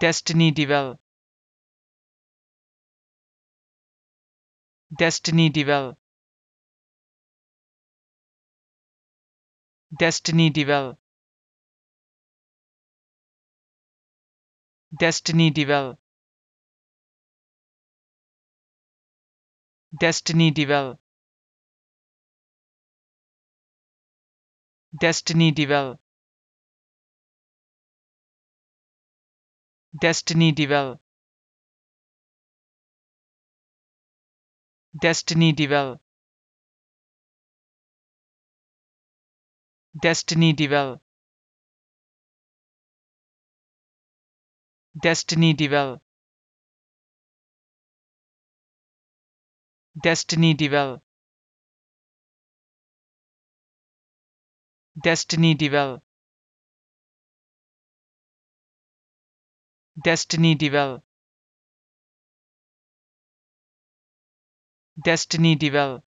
Destiny Devel Destiny Devel Destiny Devel Destiny Devel Destiny Devel Destiny Devel Destiny Devel Destiny Devel Destiny Devel Destiny Devel Destiny Devel Destiny Devel Destiny Devel Destiny Devel